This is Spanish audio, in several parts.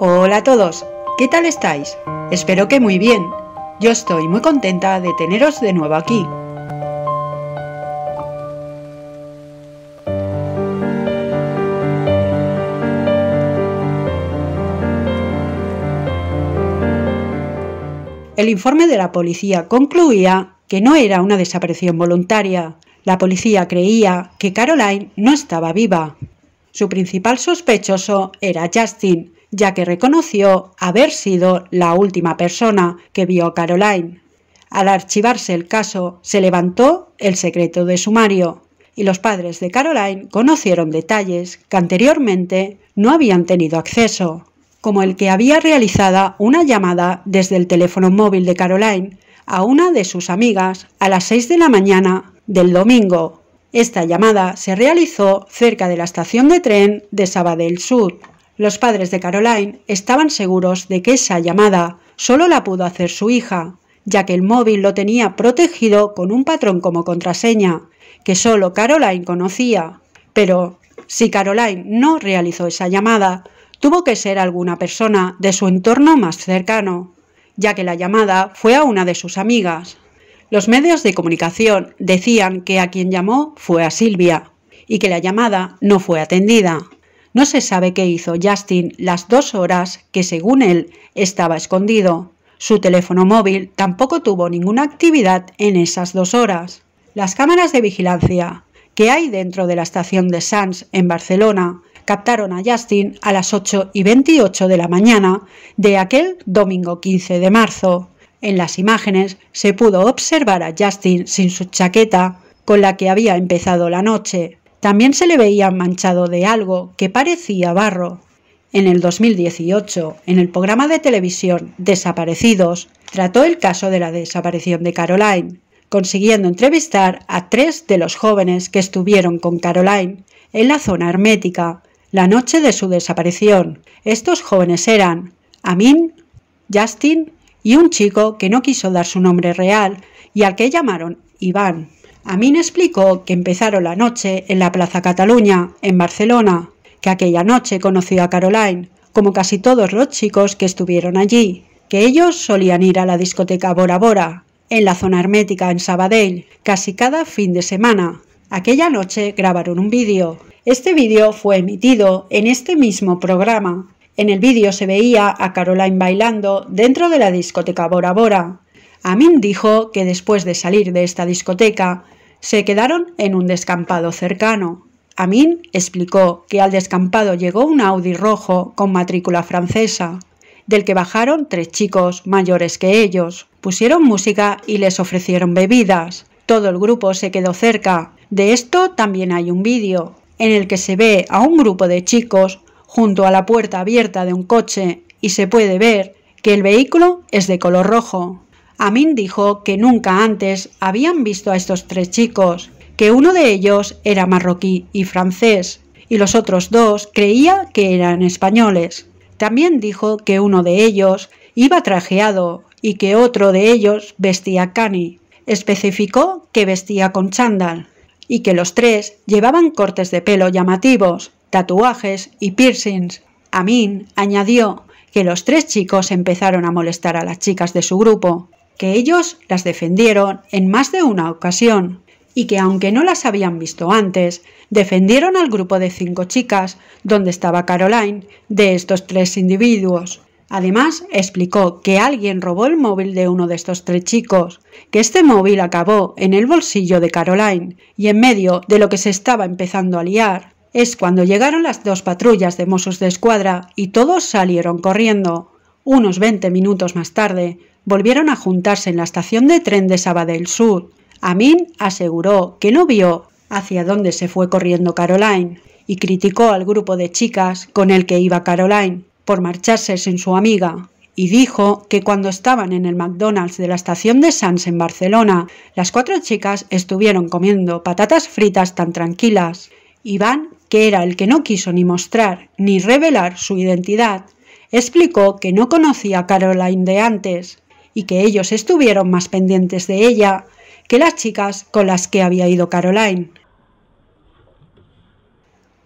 Hola a todos, ¿qué tal estáis? Espero que muy bien. Yo estoy muy contenta de teneros de nuevo aquí. El informe de la policía concluía que no era una desaparición voluntaria. La policía creía que Caroline no estaba viva. Su principal sospechoso era Justin, ya que reconoció haber sido la última persona que vio a Caroline. Al archivarse el caso, se levantó el secreto de sumario y los padres de Caroline conocieron detalles que anteriormente no habían tenido acceso, como el que había realizada una llamada desde el teléfono móvil de Caroline a una de sus amigas a las 6 de la mañana del domingo. Esta llamada se realizó cerca de la estación de tren de Sabadell Sud. Los padres de Caroline estaban seguros de que esa llamada solo la pudo hacer su hija, ya que el móvil lo tenía protegido con un patrón como contraseña, que solo Caroline conocía. Pero si Caroline no realizó esa llamada, tuvo que ser alguna persona de su entorno más cercano, ya que la llamada fue a una de sus amigas. Los medios de comunicación decían que a quien llamó fue a Silvia y que la llamada no fue atendida. No se sabe qué hizo Justin las dos horas que, según él, estaba escondido. Su teléfono móvil tampoco tuvo ninguna actividad en esas dos horas. Las cámaras de vigilancia que hay dentro de la estación de Sants en Barcelona captaron a Justin a las 8 y 28 de la mañana de aquel domingo 15 de marzo. En las imágenes se pudo observar a Justin sin su chaqueta con la que había empezado la noche, también se le veía manchado de algo que parecía barro. En el 2018, en el programa de televisión Desaparecidos, trató el caso de la desaparición de Caroline, consiguiendo entrevistar a tres de los jóvenes que estuvieron con Caroline en la zona hermética la noche de su desaparición. Estos jóvenes eran Amin, Justin y un chico que no quiso dar su nombre real y al que llamaron Iván. Amin explicó que empezaron la noche en la Plaza Cataluña, en Barcelona, que aquella noche conoció a Caroline, como casi todos los chicos que estuvieron allí, que ellos solían ir a la discoteca Bora Bora, en la zona hermética en Sabadell, casi cada fin de semana. Aquella noche grabaron un vídeo. Este vídeo fue emitido en este mismo programa. En el vídeo se veía a Caroline bailando dentro de la discoteca Bora Bora. Amin dijo que después de salir de esta discoteca, se quedaron en un descampado cercano. Amin explicó que al descampado llegó un Audi rojo con matrícula francesa, del que bajaron tres chicos mayores que ellos. Pusieron música y les ofrecieron bebidas. Todo el grupo se quedó cerca. De esto también hay un vídeo, en el que se ve a un grupo de chicos junto a la puerta abierta de un coche y se puede ver que el vehículo es de color rojo. Amin dijo que nunca antes habían visto a estos tres chicos, que uno de ellos era marroquí y francés, y los otros dos creía que eran españoles. También dijo que uno de ellos iba trajeado y que otro de ellos vestía cani. Especificó que vestía con chándal y que los tres llevaban cortes de pelo llamativos, tatuajes y piercings. Amin añadió que los tres chicos empezaron a molestar a las chicas de su grupo que ellos las defendieron en más de una ocasión y que aunque no las habían visto antes, defendieron al grupo de cinco chicas, donde estaba Caroline, de estos tres individuos. Además, explicó que alguien robó el móvil de uno de estos tres chicos, que este móvil acabó en el bolsillo de Caroline, y en medio de lo que se estaba empezando a liar, es cuando llegaron las dos patrullas de Mossos de Escuadra y todos salieron corriendo. Unos 20 minutos más tarde, volvieron a juntarse en la estación de tren de Sabadell Sur. Amin aseguró que no vio hacia dónde se fue corriendo Caroline y criticó al grupo de chicas con el que iba Caroline por marcharse sin su amiga y dijo que cuando estaban en el McDonald's de la estación de Sants en Barcelona, las cuatro chicas estuvieron comiendo patatas fritas tan tranquilas. Iván, que era el que no quiso ni mostrar ni revelar su identidad, explicó que no conocía a Caroline de antes, y que ellos estuvieron más pendientes de ella que las chicas con las que había ido Caroline.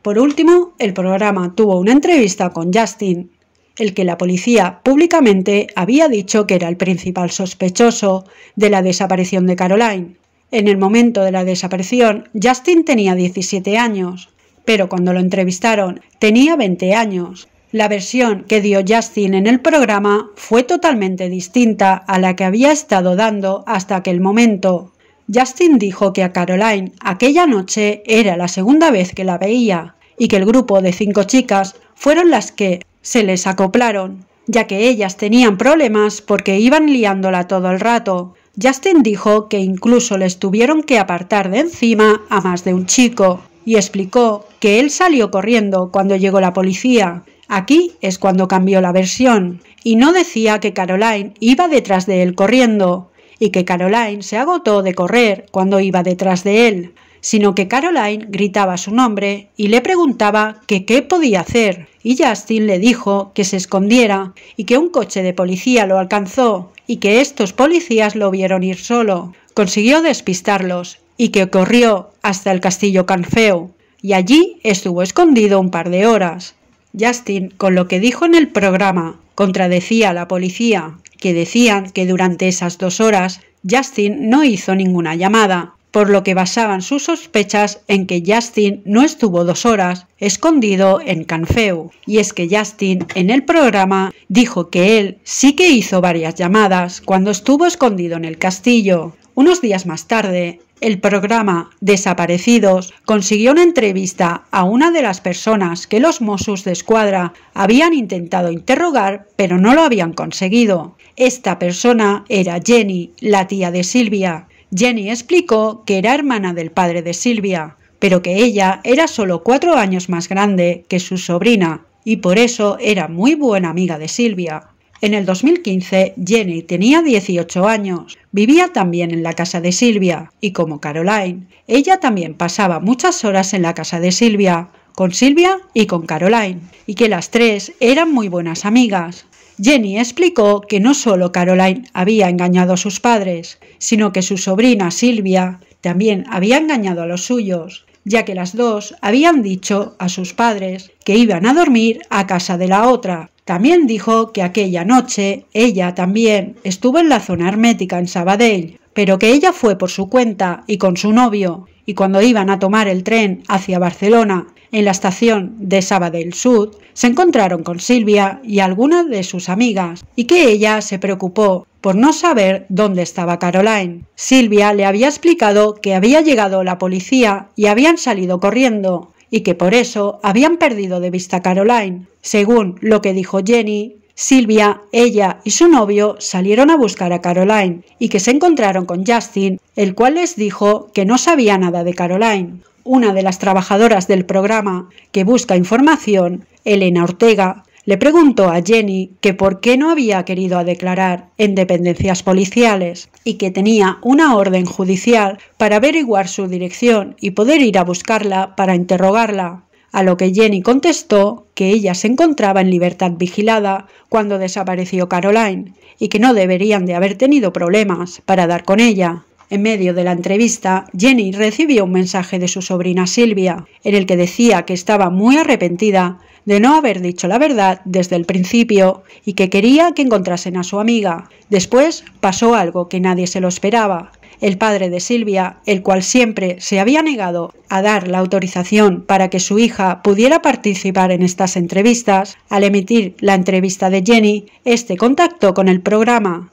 Por último, el programa tuvo una entrevista con Justin, el que la policía públicamente había dicho que era el principal sospechoso de la desaparición de Caroline. En el momento de la desaparición, Justin tenía 17 años, pero cuando lo entrevistaron tenía 20 años la versión que dio Justin en el programa fue totalmente distinta a la que había estado dando hasta aquel momento. Justin dijo que a Caroline aquella noche era la segunda vez que la veía y que el grupo de cinco chicas fueron las que se les acoplaron, ya que ellas tenían problemas porque iban liándola todo el rato. Justin dijo que incluso les tuvieron que apartar de encima a más de un chico y explicó que él salió corriendo cuando llegó la policía Aquí es cuando cambió la versión, y no decía que Caroline iba detrás de él corriendo, y que Caroline se agotó de correr cuando iba detrás de él, sino que Caroline gritaba su nombre y le preguntaba que qué podía hacer, y Justin le dijo que se escondiera y que un coche de policía lo alcanzó y que estos policías lo vieron ir solo. Consiguió despistarlos y que corrió hasta el castillo Canfeo, y allí estuvo escondido un par de horas. Justin, con lo que dijo en el programa, contradecía a la policía, que decían que durante esas dos horas Justin no hizo ninguna llamada, por lo que basaban sus sospechas en que Justin no estuvo dos horas escondido en Canfeu. Y es que Justin en el programa dijo que él sí que hizo varias llamadas cuando estuvo escondido en el castillo, unos días más tarde, el programa Desaparecidos consiguió una entrevista a una de las personas que los Mossos de Escuadra habían intentado interrogar, pero no lo habían conseguido. Esta persona era Jenny, la tía de Silvia. Jenny explicó que era hermana del padre de Silvia, pero que ella era solo cuatro años más grande que su sobrina y por eso era muy buena amiga de Silvia. En el 2015, Jenny tenía 18 años. Vivía también en la casa de Silvia y como Caroline, ella también pasaba muchas horas en la casa de Silvia, con Silvia y con Caroline, y que las tres eran muy buenas amigas. Jenny explicó que no solo Caroline había engañado a sus padres, sino que su sobrina Silvia también había engañado a los suyos, ya que las dos habían dicho a sus padres que iban a dormir a casa de la otra también dijo que aquella noche ella también estuvo en la zona hermética en Sabadell, pero que ella fue por su cuenta y con su novio, y cuando iban a tomar el tren hacia Barcelona en la estación de Sabadell Sud, se encontraron con Silvia y algunas de sus amigas, y que ella se preocupó por no saber dónde estaba Caroline. Silvia le había explicado que había llegado la policía y habían salido corriendo, y que por eso habían perdido de vista a Caroline. Según lo que dijo Jenny, Silvia, ella y su novio salieron a buscar a Caroline y que se encontraron con Justin, el cual les dijo que no sabía nada de Caroline. Una de las trabajadoras del programa que busca información, Elena Ortega, le preguntó a Jenny que por qué no había querido declarar en dependencias policiales y que tenía una orden judicial para averiguar su dirección y poder ir a buscarla para interrogarla, a lo que Jenny contestó que ella se encontraba en libertad vigilada cuando desapareció Caroline y que no deberían de haber tenido problemas para dar con ella. En medio de la entrevista, Jenny recibió un mensaje de su sobrina Silvia, en el que decía que estaba muy arrepentida de no haber dicho la verdad desde el principio y que quería que encontrasen a su amiga. Después pasó algo que nadie se lo esperaba. El padre de Silvia, el cual siempre se había negado a dar la autorización para que su hija pudiera participar en estas entrevistas, al emitir la entrevista de Jenny, este contactó con el programa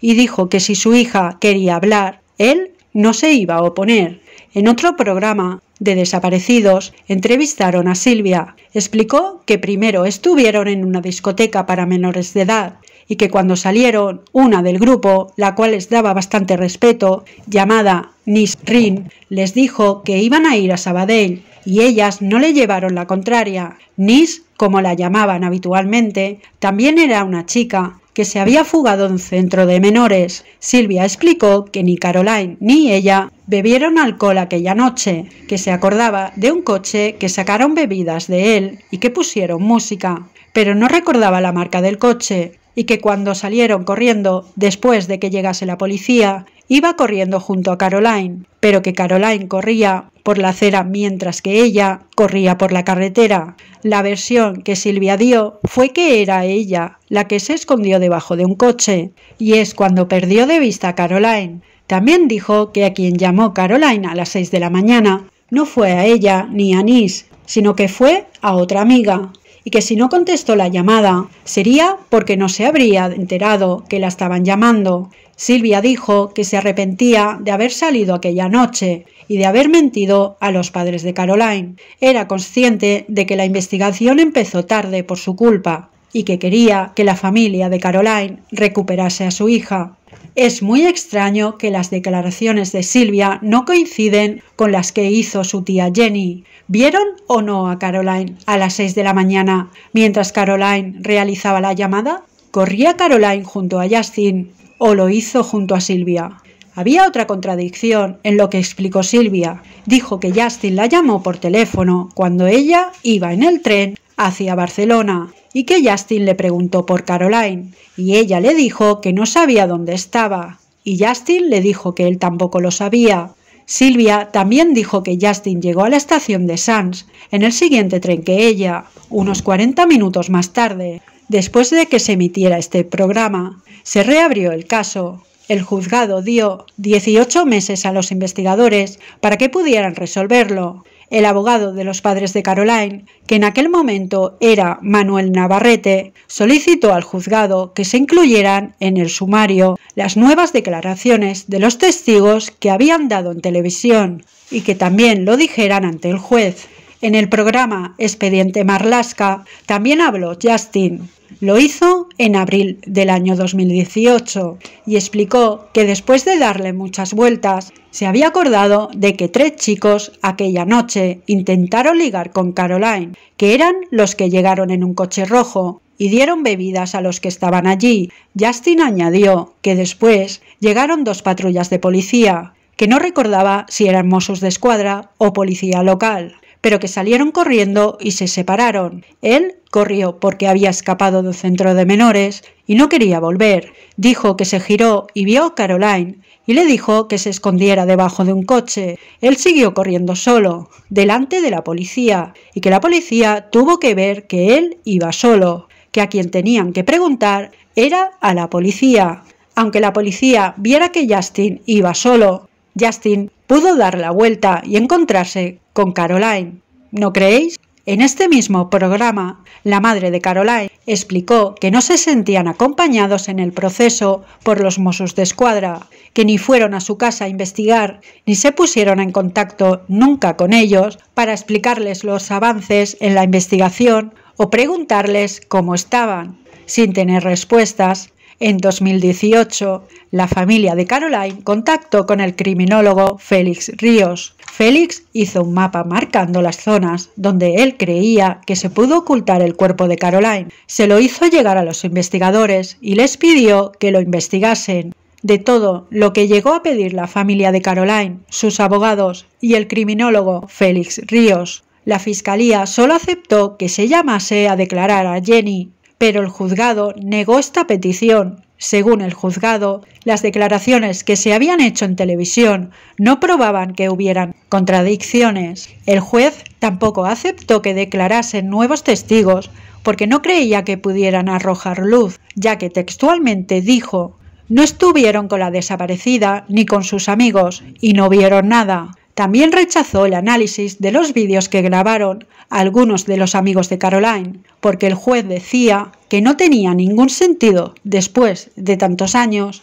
y dijo que si su hija quería hablar, él no se iba a oponer. En otro programa de desaparecidos entrevistaron a Silvia. Explicó que primero estuvieron en una discoteca para menores de edad y que cuando salieron, una del grupo, la cual les daba bastante respeto, llamada Nisrin, les dijo que iban a ir a Sabadell y ellas no le llevaron la contraria. Nis, como la llamaban habitualmente, también era una chica que se había fugado en un centro de menores. Silvia explicó que ni Caroline ni ella bebieron alcohol aquella noche, que se acordaba de un coche que sacaron bebidas de él y que pusieron música, pero no recordaba la marca del coche, y que cuando salieron corriendo, después de que llegase la policía, iba corriendo junto a Caroline, pero que Caroline corría por la acera mientras que ella corría por la carretera. La versión que Silvia dio fue que era ella la que se escondió debajo de un coche, y es cuando perdió de vista a Caroline. También dijo que a quien llamó Caroline a las 6 de la mañana no fue a ella ni a Nis, sino que fue a otra amiga, y que si no contestó la llamada sería porque no se habría enterado que la estaban llamando. Silvia dijo que se arrepentía de haber salido aquella noche y de haber mentido a los padres de Caroline. Era consciente de que la investigación empezó tarde por su culpa y que quería que la familia de Caroline recuperase a su hija. Es muy extraño que las declaraciones de Silvia no coinciden con las que hizo su tía Jenny. ¿Vieron o no a Caroline a las 6 de la mañana mientras Caroline realizaba la llamada? ¿Corría Caroline junto a Justin o lo hizo junto a Silvia? Había otra contradicción en lo que explicó Silvia. Dijo que Justin la llamó por teléfono cuando ella iba en el tren hacia Barcelona y que Justin le preguntó por Caroline, y ella le dijo que no sabía dónde estaba, y Justin le dijo que él tampoco lo sabía. Silvia también dijo que Justin llegó a la estación de Sands en el siguiente tren que ella, unos 40 minutos más tarde, después de que se emitiera este programa. Se reabrió el caso. El juzgado dio 18 meses a los investigadores para que pudieran resolverlo el abogado de los padres de Caroline, que en aquel momento era Manuel Navarrete, solicitó al juzgado que se incluyeran en el sumario las nuevas declaraciones de los testigos que habían dado en televisión y que también lo dijeran ante el juez en el programa Expediente Marlasca. También habló Justin. Lo hizo en abril del año 2018 y explicó que después de darle muchas vueltas, se había acordado de que tres chicos aquella noche intentaron ligar con Caroline, que eran los que llegaron en un coche rojo y dieron bebidas a los que estaban allí. Justin añadió que después llegaron dos patrullas de policía, que no recordaba si eran Mossos de Escuadra o policía local pero que salieron corriendo y se separaron. Él corrió porque había escapado del centro de menores y no quería volver. Dijo que se giró y vio a Caroline y le dijo que se escondiera debajo de un coche. Él siguió corriendo solo, delante de la policía, y que la policía tuvo que ver que él iba solo, que a quien tenían que preguntar era a la policía. Aunque la policía viera que Justin iba solo, Justin pudo dar la vuelta y encontrarse con Caroline. ¿No creéis? En este mismo programa, la madre de Caroline explicó que no se sentían acompañados en el proceso por los Mossos de Escuadra, que ni fueron a su casa a investigar ni se pusieron en contacto nunca con ellos para explicarles los avances en la investigación o preguntarles cómo estaban. Sin tener respuestas, en 2018, la familia de Caroline contactó con el criminólogo Félix Ríos. Félix hizo un mapa marcando las zonas donde él creía que se pudo ocultar el cuerpo de Caroline. Se lo hizo llegar a los investigadores y les pidió que lo investigasen. De todo lo que llegó a pedir la familia de Caroline, sus abogados y el criminólogo Félix Ríos, la fiscalía solo aceptó que se llamase a declarar a Jenny pero el juzgado negó esta petición. Según el juzgado, las declaraciones que se habían hecho en televisión no probaban que hubieran contradicciones. El juez tampoco aceptó que declarasen nuevos testigos porque no creía que pudieran arrojar luz, ya que textualmente dijo, no estuvieron con la desaparecida ni con sus amigos y no vieron nada. También rechazó el análisis de los vídeos que grabaron algunos de los amigos de Caroline, porque el juez decía que no tenía ningún sentido después de tantos años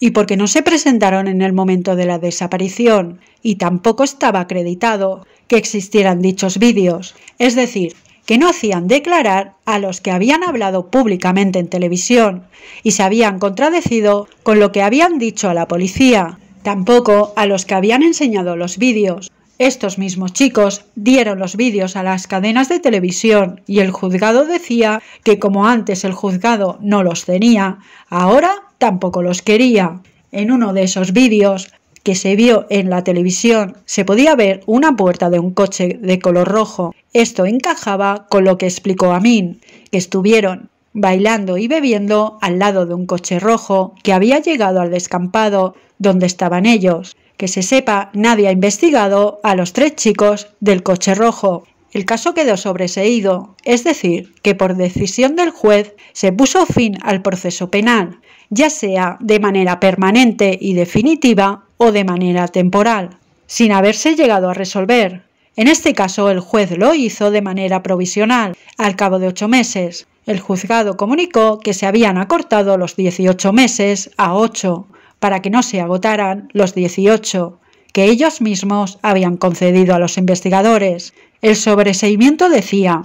y porque no se presentaron en el momento de la desaparición y tampoco estaba acreditado que existieran dichos vídeos, es decir, que no hacían declarar a los que habían hablado públicamente en televisión y se habían contradecido con lo que habían dicho a la policía Tampoco a los que habían enseñado los vídeos. Estos mismos chicos dieron los vídeos a las cadenas de televisión y el juzgado decía que como antes el juzgado no los tenía, ahora tampoco los quería. En uno de esos vídeos que se vio en la televisión se podía ver una puerta de un coche de color rojo. Esto encajaba con lo que explicó Amin, que estuvieron bailando y bebiendo al lado de un coche rojo que había llegado al descampado dónde estaban ellos. Que se sepa, nadie ha investigado a los tres chicos del coche rojo. El caso quedó sobreseído, es decir, que por decisión del juez se puso fin al proceso penal, ya sea de manera permanente y definitiva o de manera temporal, sin haberse llegado a resolver. En este caso, el juez lo hizo de manera provisional, al cabo de ocho meses. El juzgado comunicó que se habían acortado los 18 meses a 8, para que no se agotaran los 18 que ellos mismos habían concedido a los investigadores. El sobreseimiento decía,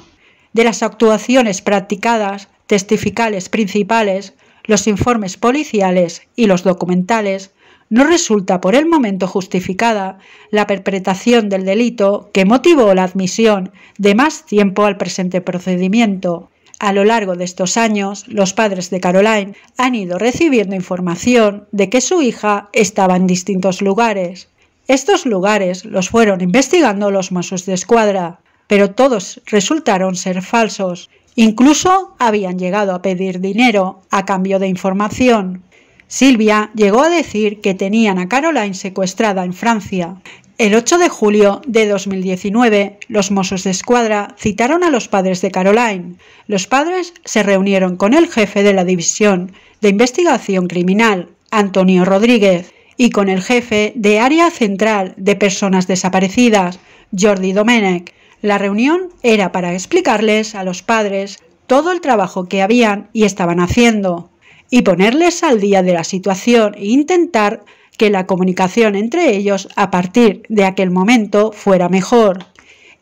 de las actuaciones practicadas, testificales principales, los informes policiales y los documentales, no resulta por el momento justificada la perpetración del delito que motivó la admisión de más tiempo al presente procedimiento, a lo largo de estos años, los padres de Caroline han ido recibiendo información de que su hija estaba en distintos lugares. Estos lugares los fueron investigando los masos de Escuadra, pero todos resultaron ser falsos. Incluso habían llegado a pedir dinero a cambio de información. Silvia llegó a decir que tenían a Caroline secuestrada en Francia el 8 de julio de 2019, los Mossos de Escuadra citaron a los padres de Caroline. Los padres se reunieron con el jefe de la División de Investigación Criminal, Antonio Rodríguez, y con el jefe de Área Central de Personas Desaparecidas, Jordi Domenech. La reunión era para explicarles a los padres todo el trabajo que habían y estaban haciendo, y ponerles al día de la situación e intentar que la comunicación entre ellos a partir de aquel momento fuera mejor.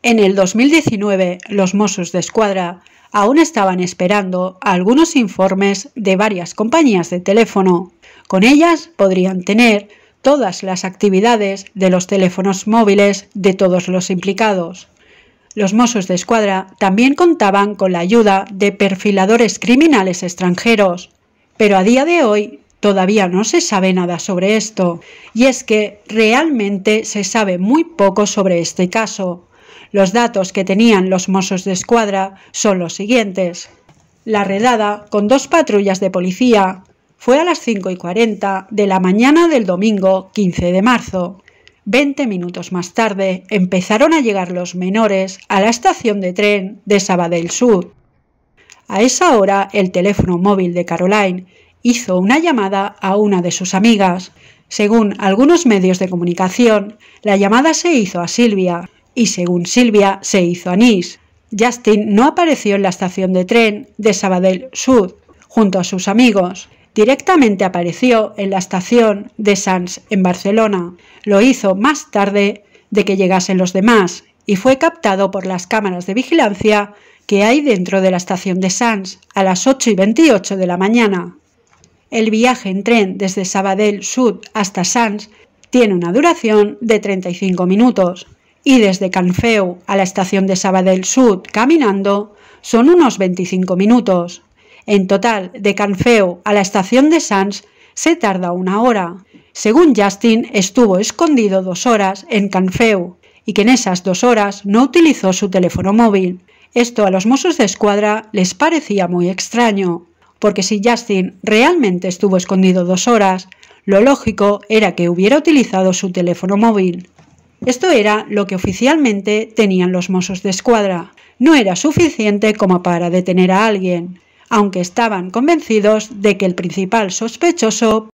En el 2019, los Mossos de Escuadra aún estaban esperando algunos informes de varias compañías de teléfono. Con ellas podrían tener todas las actividades de los teléfonos móviles de todos los implicados. Los Mossos de Escuadra también contaban con la ayuda de perfiladores criminales extranjeros, pero a día de hoy Todavía no se sabe nada sobre esto, y es que realmente se sabe muy poco sobre este caso. Los datos que tenían los mozos de escuadra son los siguientes. La redada, con dos patrullas de policía, fue a las 5 y 40 de la mañana del domingo 15 de marzo. Veinte minutos más tarde empezaron a llegar los menores a la estación de tren de Sabadell Sur. A esa hora el teléfono móvil de Caroline hizo una llamada a una de sus amigas. Según algunos medios de comunicación, la llamada se hizo a Silvia y según Silvia se hizo a Nis. Justin no apareció en la estación de tren de Sabadell Sud junto a sus amigos. Directamente apareció en la estación de Sans en Barcelona. Lo hizo más tarde de que llegasen los demás y fue captado por las cámaras de vigilancia que hay dentro de la estación de Sans a las 8 y 28 de la mañana. El viaje en tren desde Sabadell Sud hasta Sants tiene una duración de 35 minutos y desde Canfeu a la estación de Sabadell Sud caminando son unos 25 minutos. En total, de Canfeu a la estación de Sants se tarda una hora. Según Justin, estuvo escondido dos horas en Canfeu y que en esas dos horas no utilizó su teléfono móvil. Esto a los mozos de escuadra les parecía muy extraño porque si Justin realmente estuvo escondido dos horas, lo lógico era que hubiera utilizado su teléfono móvil. Esto era lo que oficialmente tenían los mozos de escuadra. No era suficiente como para detener a alguien, aunque estaban convencidos de que el principal sospechoso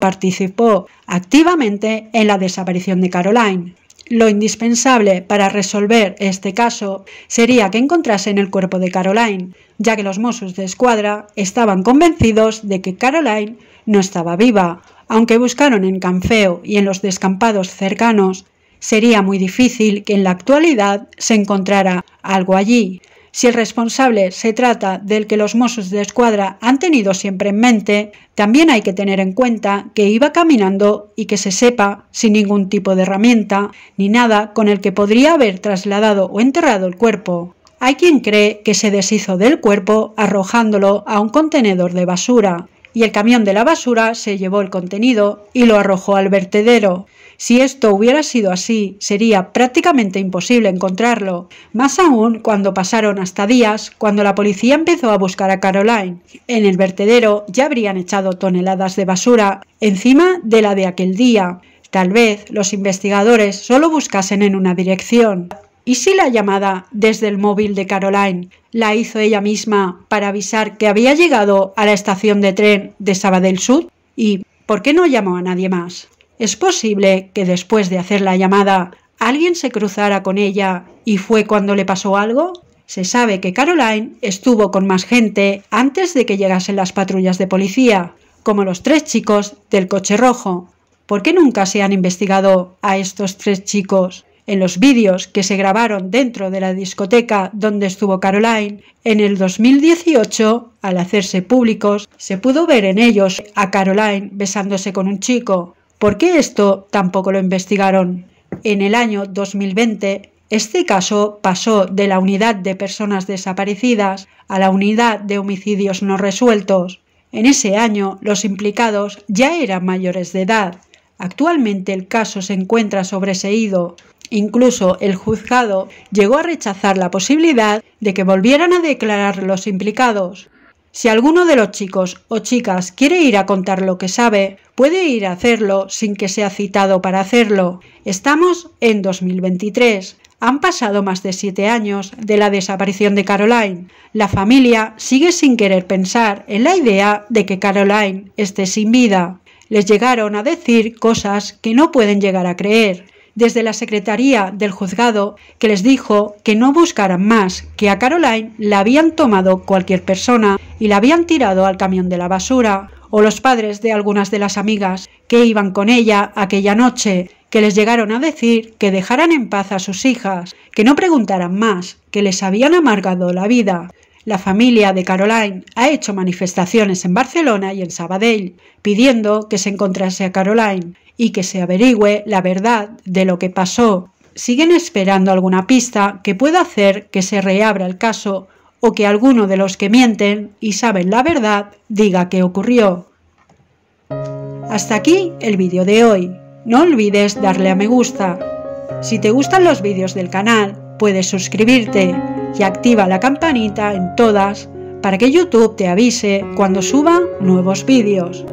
participó activamente en la desaparición de Caroline. Lo indispensable para resolver este caso sería que encontrasen el cuerpo de Caroline, ya que los Mossos de Escuadra estaban convencidos de que Caroline no estaba viva, aunque buscaron en Canfeo y en los descampados cercanos, sería muy difícil que en la actualidad se encontrara algo allí, si el responsable se trata del que los Mossos de Escuadra han tenido siempre en mente, también hay que tener en cuenta que iba caminando y que se sepa, sin ningún tipo de herramienta, ni nada con el que podría haber trasladado o enterrado el cuerpo. Hay quien cree que se deshizo del cuerpo arrojándolo a un contenedor de basura, y el camión de la basura se llevó el contenido y lo arrojó al vertedero. Si esto hubiera sido así, sería prácticamente imposible encontrarlo, más aún cuando pasaron hasta días, cuando la policía empezó a buscar a Caroline. En el vertedero ya habrían echado toneladas de basura, encima de la de aquel día. Tal vez los investigadores solo buscasen en una dirección. ¿Y si la llamada desde el móvil de Caroline la hizo ella misma para avisar que había llegado a la estación de tren de Sabadell Sud? ¿Y por qué no llamó a nadie más? Es posible que después de hacer la llamada alguien se cruzara con ella y fue cuando le pasó algo? Se sabe que Caroline estuvo con más gente antes de que llegasen las patrullas de policía, como los tres chicos del coche rojo. ¿Por qué nunca se han investigado a estos tres chicos? En los vídeos que se grabaron dentro de la discoteca donde estuvo Caroline, en el 2018, al hacerse públicos, se pudo ver en ellos a Caroline besándose con un chico. ¿Por qué esto tampoco lo investigaron? En el año 2020, este caso pasó de la unidad de personas desaparecidas a la unidad de homicidios no resueltos. En ese año, los implicados ya eran mayores de edad. Actualmente el caso se encuentra sobreseído Incluso el juzgado llegó a rechazar la posibilidad de que volvieran a declarar los implicados. Si alguno de los chicos o chicas quiere ir a contar lo que sabe, puede ir a hacerlo sin que sea citado para hacerlo. Estamos en 2023. Han pasado más de siete años de la desaparición de Caroline. La familia sigue sin querer pensar en la idea de que Caroline esté sin vida. Les llegaron a decir cosas que no pueden llegar a creer desde la secretaría del juzgado que les dijo que no buscaran más, que a Caroline la habían tomado cualquier persona y la habían tirado al camión de la basura, o los padres de algunas de las amigas que iban con ella aquella noche, que les llegaron a decir que dejaran en paz a sus hijas, que no preguntaran más, que les habían amargado la vida, la familia de Caroline ha hecho manifestaciones en Barcelona y en Sabadell, pidiendo que se encontrase a Caroline y que se averigüe la verdad de lo que pasó. Siguen esperando alguna pista que pueda hacer que se reabra el caso o que alguno de los que mienten y saben la verdad diga qué ocurrió. Hasta aquí el vídeo de hoy. No olvides darle a me gusta. Si te gustan los vídeos del canal, puedes suscribirte y activa la campanita en todas para que YouTube te avise cuando suba nuevos vídeos.